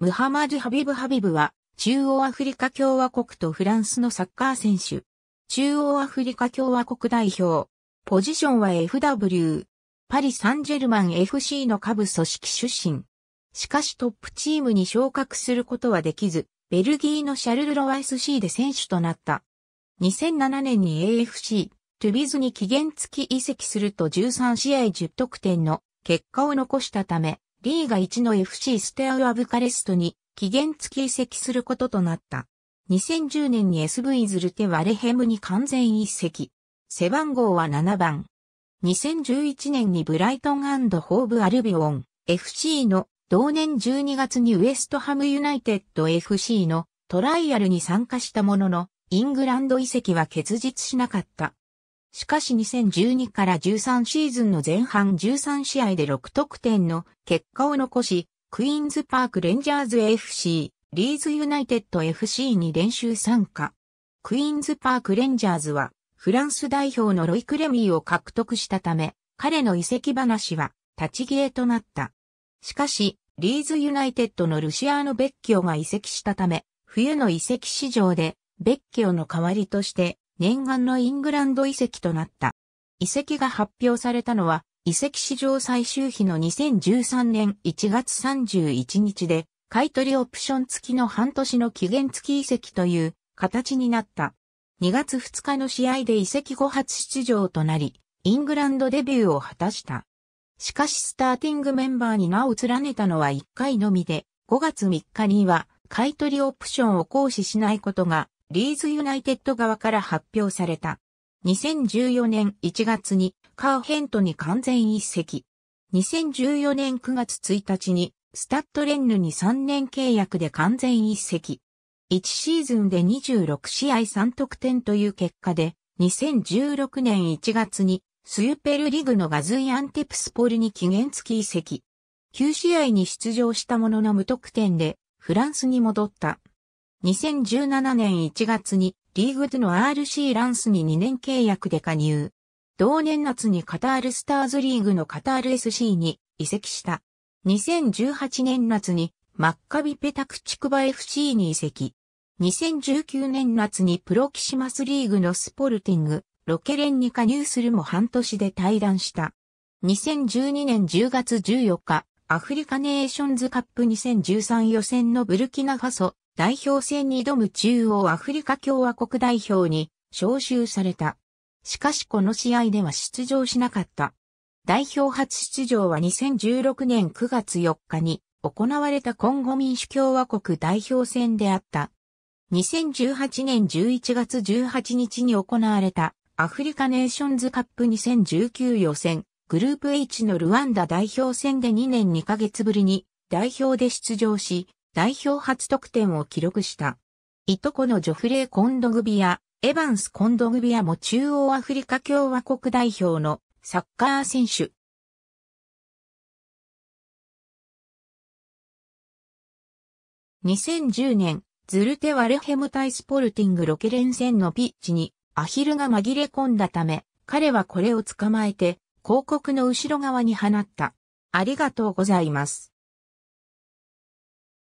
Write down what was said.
ムハマド・ハビブ・ハビブは、中央アフリカ共和国とフランスのサッカー選手。中央アフリカ共和国代表。ポジションは FW。パリ・サンジェルマン FC の下部組織出身。しかしトップチームに昇格することはできず、ベルギーのシャルル・ロワ SC で選手となった。2007年に AFC、トゥビズに期限付き移籍すると13試合10得点の結果を残したため、リーガ1の FC ステアウアブカレストに期限付き移籍することとなった。2010年に SV ズルテワレヘムに完全移籍。背番号は7番。2011年にブライトンホーブアルビオン FC の同年12月にウエストハムユナイテッド FC のトライアルに参加したものの、イングランド移籍は結実しなかった。しかし2012から13シーズンの前半13試合で6得点の結果を残し、クイーンズパークレンジャーズ FC、リーズユナイテッド FC に練習参加。クイーンズパークレンジャーズは、フランス代表のロイ・クレミーを獲得したため、彼の移籍話は立ち消えとなった。しかし、リーズユナイテッドのルシアーノ・ベッキオが移籍したため、冬の移籍市場で、ベッキオの代わりとして、念願のイングランド遺跡となった。遺跡が発表されたのは、遺跡史上最終日の2013年1月31日で、買取オプション付きの半年の期限付き遺跡という形になった。2月2日の試合で遺跡後初出場となり、イングランドデビューを果たした。しかしスターティングメンバーに名を連ねたのは1回のみで、5月3日には買取オプションを行使しないことがリーズユナイテッド側から発表された。2014年1月にカーヘントに完全一席。2014年9月1日にスタッドレンヌに3年契約で完全一席。1シーズンで26試合3得点という結果で、2016年1月にスユペルリグのガズイアンテプスポルに期限付き移籍。9試合に出場したものの無得点でフランスに戻った。2017年1月にリーグ2の RC ランスに2年契約で加入。同年夏にカタールスターズリーグのカタール SC に移籍した。2018年夏にマッカビペタクチクバ FC に移籍。2019年夏にプロキシマスリーグのスポルティング、ロケレンに加入するも半年で退団した。2012年10月14日、アフリカネーションズカップ2013予選のブルキナファソ代表戦に挑む中央アフリカ共和国代表に招集された。しかしこの試合では出場しなかった。代表初出場は2016年9月4日に行われたコンゴ民主共和国代表戦であった。2018年11月18日に行われたアフリカネーションズカップ2019予選グループ H のルワンダ代表戦で2年2ヶ月ぶりに代表で出場し、代表初得点を記録した。いとこのジョフレー・コンドグビア、エヴァンス・コンドグビアも中央アフリカ共和国代表のサッカー選手。2010年、ズルテ・ワレヘム対スポルティングロケ連戦のピッチにアヒルが紛れ込んだため、彼はこれを捕まえて、広告の後ろ側に放った。ありがとうございます。